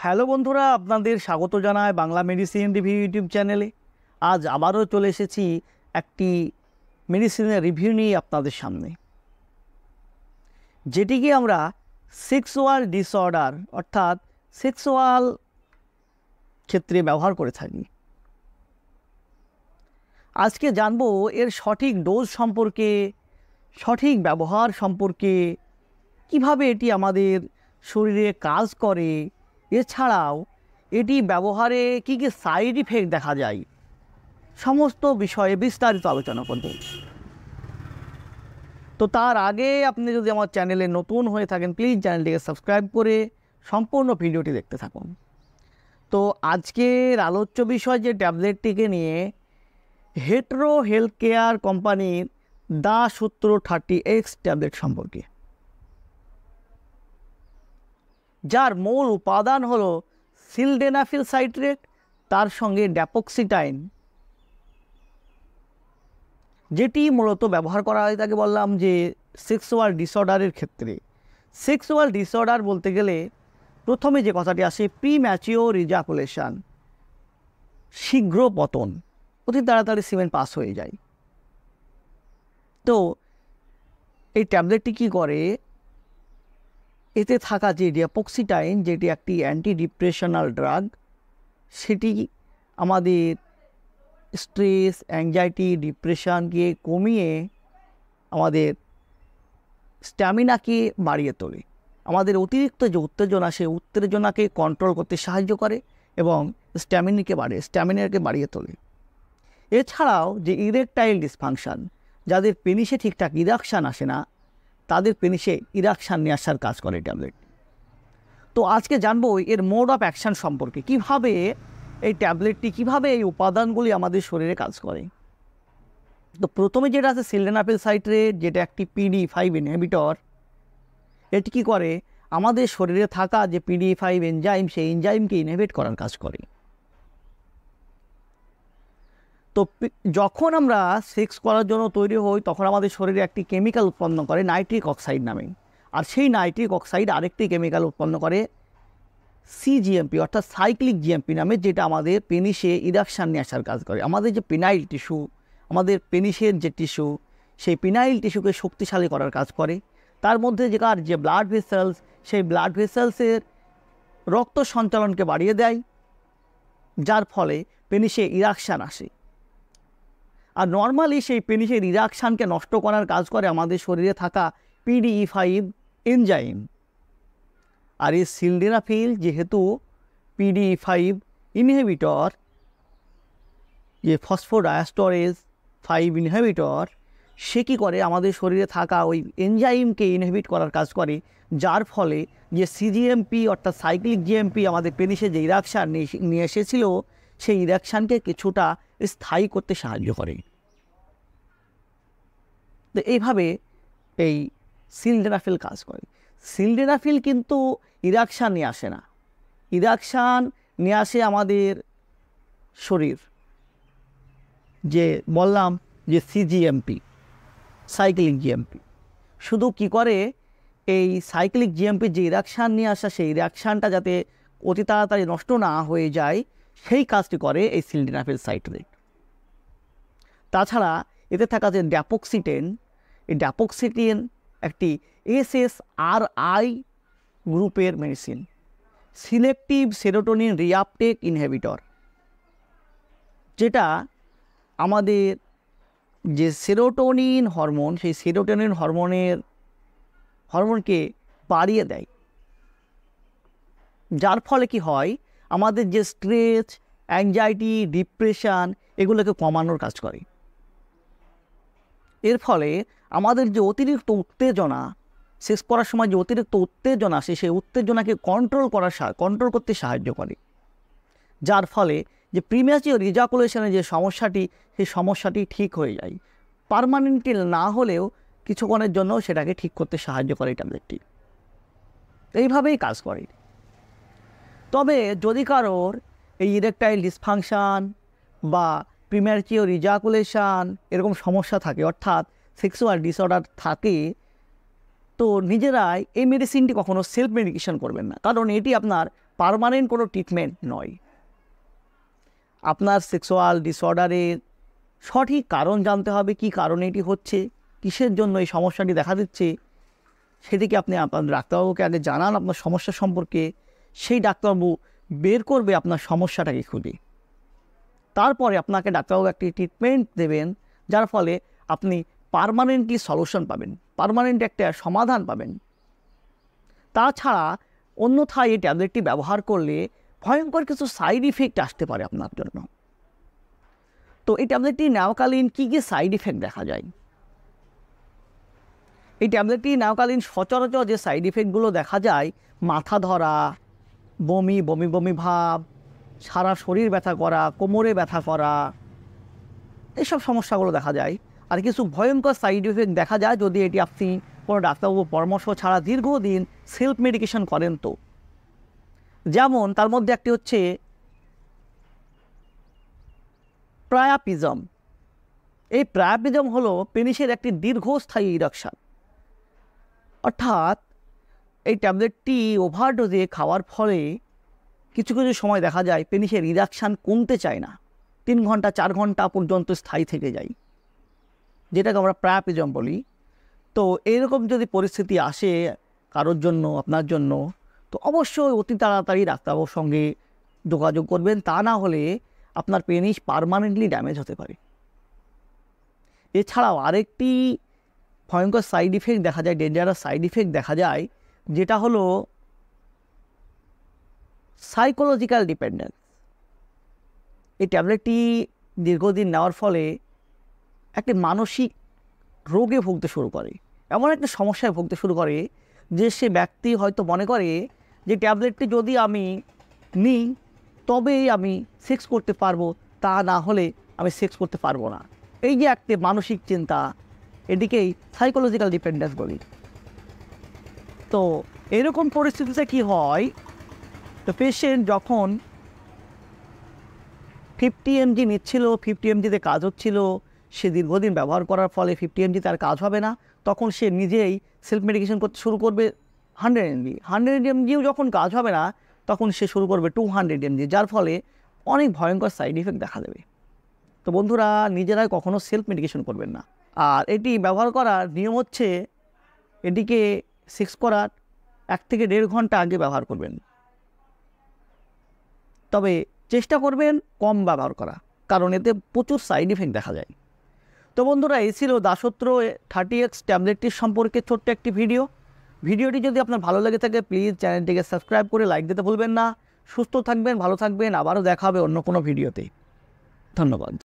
hello বন্ধুরা আপনাদের স্বাগত জানায় বাংলা মেডিসিন রিভিউ ইউটিউব চ্যানেলে আজ আবারও চলে এসেছি একটি মেডিসিনের রিভিউ নিয়ে আপনাদের সামনে যেটিকে আমরা সেক্সুয়াল ডিসঅর্ডার অর্থাৎ সেক্সুয়াল ক্ষেত্রে ব্যবহার করে থাকি আজকে জানব এর সঠিক ডোজ সম্পর্কে সঠিক ব্যবহার সম্পর্কে কিভাবে এটি আমাদের শরীরে কাজ করে এছাড়াও এটি ব্যবহারে কী কী সাইড ইফেক্ট দেখা যায় সমস্ত বিষয়ে বিস্তারিত আলোচনা করব তো তার আগে আপনি যদি আমার চ্যানেলে নতুন হয়ে থাকেন প্লিজ চ্যানেলটিকে সাবস্ক্রাইব করে সম্পূর্ণ ভিডিওটি দেখতে থাকুন তো আজকের আলোচ্য বিষয় যে ট্যাবলেটটিকে নিয়ে হেট্রো হেলথ কেয়ার কোম্পানির দা সূত্র থার্টি এক্স ট্যাবলেট সম্পর্কে যার মূল উপাদান হলো সিলডেনাফিল সাইট্রেট তার সঙ্গে ড্যাপক্সিটাইন যেটি মূলত ব্যবহার করা হয় তাকে বললাম যে সেক্সুয়াল ডিসঅর্ডারের ক্ষেত্রে সেক্সুয়াল ডিসঅর্ডার বলতে গেলে প্রথমে যে কথাটি আসে প্রি ম্যাচিওর ইজাকুলেশান শীঘ্র পতন অতি তাড়াতাড়ি সিমেন্ট পাস হয়ে যায় তো এই ট্যাবলেটটি কী করে এতে থাকা যে ডিয়াপক্সিটাইন যেটি একটি অ্যান্টি ডিপ্রেশনাল ড্রাগ সেটি আমাদের স্ট্রেস অ্যাংজাইটি ডিপ্রেশানকে কমিয়ে আমাদের স্ট্যামিনাকে বাড়িয়ে তোলে আমাদের অতিরিক্ত যে উত্তেজনা সেই উত্তেজনাকে কন্ট্রোল করতে সাহায্য করে এবং স্ট্যামিনাকে বাড়ে স্ট্যামিনাকে বাড়িয়ে তোলে এছাড়াও যে ইরেকটাইল ডিসফাংশান যাদের পেনিসে ঠিকঠাক ইরাকশান আসে না তাদের পেনিসে ইরাকশান সামনে আসার কাজ করে ট্যাবলেট তো আজকে জানবো এর মোড অফ অ্যাকশান সম্পর্কে কিভাবে এই ট্যাবলেটটি কিভাবে এই উপাদানগুলি আমাদের শরীরে কাজ করে তো প্রথমে যেটা আছে সিলেনাপেল সাইট্রেট যেটা একটি পিডি ফাইভ ইনহেবিটর এটি কী করে আমাদের শরীরে থাকা যে পিডি ফাইভ এনজাইম সেই এনজাইমকে ইনহেবিট করার কাজ করে তো যখন আমরা সেক্স করার জন্য তৈরি হই তখন আমাদের শরীরে একটি কেমিক্যাল উৎপন্ন করে নাইট্রিক অক্সাইড নামে আর সেই নাইট্রিক অক্সাইড আরেকটি কেমিক্যাল উৎপন্ন করে সিজিএমপি অর্থাৎ সাইক্লিক জিএমপি নামে যেটা আমাদের পেনিসে ইরাকশান নিয়ে আসার কাজ করে আমাদের যে পেনাইল টিস্যু আমাদের পেনিসের যে টিস্যু সেই পিনাইল টিস্যুকে শক্তিশালী করার কাজ করে তার মধ্যে যেকার যে ব্লাড ভেসেলস সেই ব্লাড ভেসেলসের রক্ত সঞ্চালনকে বাড়িয়ে দেয় যার ফলে পেনিসে ইরাকশান আসে আর নর্মালি সেই পেনিসের রিডাকশানকে নষ্ট করার কাজ করে আমাদের শরীরে থাকা পিডিই ফাইভ এনজাইম আর এই সিলডেরাফিল যেহেতু পিডিই ফাইভ ইনহেবিটর যে ফসফোডায়াস্টরেজ ফাইভ ইনহেবিটর সে কী করে আমাদের শরীরে থাকা ওই এনজাইমকে ইনহেবিট করার কাজ করে যার ফলে যে সিজিএমপি অর্থাৎ সাইক্লিক জিএমপি আমাদের পেনিসে যে ইরাকশান নিয়ে এসেছিল সেই ইরাকশানকে কিছুটা স্থায়ী করতে সাহায্য করে তো এইভাবে এই সিলডেরাফিল কাজ করে সিলডেরাফিল কিন্তু ইরাকশান নিয়ে আসে না ইরাকশান নিয়ে আসে আমাদের শরীর যে বললাম যে সিজিএমপি সাইক্লিং জিএমপি শুধু কি করে এই সাইক্লিক জিএমপির যে ইরাকশান নিয়ে আসা সেই রিয়াকশানটা যাতে অতি তাড়াতাড়ি নষ্ট না হয়ে যায় সেই কাজটি করে এই সিলডিনাফিল সাইট্রেট তাছাড়া এতে থাকা যে ড্যাপোক্সিটেন এই ড্যাপোক্সিটেন একটি এসএসআরআই গ্রুপের medicine selective serotonin reuptake inhibitor যেটা আমাদের যে সেরোটোনিন হরমোন সেই সেরোটোনিন হরমোনের হরমোনকে বাড়িয়ে দেয় যার ফলে কি হয় আমাদের যে স্ট্রেস অ্যাংজাইটি ডিপ্রেশান এগুলোকে কমানোর কাজ করে এর ফলে আমাদের যে অতিরিক্ত উত্তেজনা শেষ করার সময় যে অতিরিক্ত উত্তেজনা আসে সেই উত্তেজনাকে কন্ট্রোল করার কন্ট্রোল করতে সাহায্য করে যার ফলে যে প্রিম্যাচিওর রিজাকুলেশনের যে সমস্যাটি সেই সমস্যাটি ঠিক হয়ে যায় পারমানেন্টলি না হলেও কিছুক্ষণের জন্য সেটাকে ঠিক করতে সাহায্য করে ট্যাবলেটটি এইভাবেই কাজ করে তবে যদি কারোর এই ইরেকটাইল ডিসফাংশান বা প্রিম্যাচিও রিজাকুলেশান এরকম সমস্যা থাকে অর্থাৎ সেক্সুয়াল ডিসঅর্ডার থাকে তো নিজেরাই এই মেডিসিনটি কখনও সেলফ মেডিকেশন করবেন না কারণ এটি আপনার পারমানেন্ট কোনো ট্রিটমেন্ট নয় আপনার সেক্সুয়াল ডিসঅর্ডারের সঠিক কারণ জানতে হবে কি কারণে এটি হচ্ছে কিসের জন্য এই সমস্যাটি দেখা দিচ্ছে সেটিকে আপনি আপনার ডাক্তারবাবুকে আগে জানান আপনার সমস্যা সম্পর্কে সেই ডাক্তারবাবু বের করবে আপনার সমস্যাটাকে খুঁজে তারপরে আপনাকে ডাক্তারবাবু একটি ট্রিটমেন্ট দেবেন যার ফলে আপনি পারমানেন্টলি সলিউশন পাবেন পারমানেন্ট একটা সমাধান পাবেন তাছাড়া অন্যথায় এই ট্যাবলেটটি ব্যবহার করলে ভয়ঙ্কর কিছু সাইড ইফেক্ট আসতে পারে আপনার জন্য তো এই ট্যাবলেটটি নেওয়াকালীন কী কী সাইড ইফেক্ট দেখা যায় এই ট্যাবলেটটি নেওয়াকালীন সচরাচর যে সাইড ইফেক্টগুলো দেখা যায় মাথা ধরা বমি বমি বমি ভাব সারা শরীর ব্যথা করা কোমরে ব্যথা করা এসব সমস্যাগুলো দেখা যায় আর কিছু ভয়ঙ্কর সাইড ইফেক্ট দেখা যায় যদি এটি আপনি কোনো ডাক্তারবাবু পরামর্শ ছাড়া দীর্ঘদিন সেলফ মেডিকেশন করেন তো যেমন তার মধ্যে একটি হচ্ছে প্রায়াপিজম এই প্রায়াপিজম হলো পেনিসের একটি দীর্ঘস্থায়ী ইরাকশান অর্থাৎ এই ট্যাবলেটটি ওভারডোজে খাওয়ার ফলে কিছু কিছু সময় দেখা যায় পেনিসে রিডাকশান কমতে চায় না তিন ঘন্টা চার ঘন্টা পর্যন্ত স্থায়ী থেকে যায় যেটাকে আমরা প্রাপিজম বলি তো এইরকম যদি পরিস্থিতি আসে কারোর জন্য আপনার জন্য তো অবশ্যই অতি তাড়াতাড়ি ডাক্তারবাবুর সঙ্গে যোগাযোগ করবেন তা না হলে আপনার পেনিস পারমানেন্টলি ড্যামেজ হতে পারে এছাড়াও আরেকটি ভয়ঙ্কর সাইড ইফেক্ট দেখা যায় ডেঞ্জারাস সাইড ইফেক্ট দেখা যায় যেটা হলো সাইকোলজিক্যাল ডিপেন্ডেন্স এই ট্যাবলেটটি দীর্ঘদিন নেওয়ার ফলে একটি মানসিক রোগে ভুগতে শুরু করে এমন একটা সমস্যায় ভুগতে শুরু করে যে সে ব্যক্তি হয়তো মনে করে যে ট্যাবলেটটি যদি আমি নিই তবেই আমি সেক্স করতে পারবো তা না হলে আমি সেক্স করতে পারবো না এই যে একটি মানসিক চিন্তা এদিকেই সাইকোলজিক্যাল ডিপেন্ডেন্স বলি তো এরকম পরিস্থিতিতে কি হয় তো পেশেন্ট যখন ফিফটি এমজি নিচ্ছিল ফিফটি এমজিতে কাজ হচ্ছিল সে দীর্ঘদিন ব্যবহার করার ফলে ফিফটি এমজি তার কাজ হবে না তখন সে নিজেই সেলফ মেডিকেশন করতে শুরু করবে হান্ড্রেড এমজি হান্ড্রেড এমজিও যখন কাজ হবে না তখন সে শুরু করবে টু হান্ড্রেড এমজি যার ফলে অনেক ভয়ঙ্কর সাইড ইফেক্ট দেখা দেবে তো বন্ধুরা নিজেরাই কখনও সেলফ মেডিকেশন করবেন না আর এটি ব্যবহার করার নিয়ম হচ্ছে এটিকে সেক্স করার এক থেকে দেড় ঘন্টা আগে ব্যবহার করবেন তবে চেষ্টা করবেন কম ব্যবহার করা কারণ এতে প্রচুর সাইড ইফেক্ট দেখা যায় তো বন্ধুরা এই ছিল দাসত্র থার্টি এক্স ট্যাবলেটটির সম্পর্কে ছোট্ট একটি ভিডিও ভিডিওটি যদি আপনার ভালো লেগে থাকে প্লিজ চ্যানেলটিকে সাবস্ক্রাইব করে লাইক দিতে ভুলবেন না সুস্থ থাকবেন ভালো থাকবেন আবারও দেখা হবে অন্য কোনো ভিডিওতে ধন্যবাদ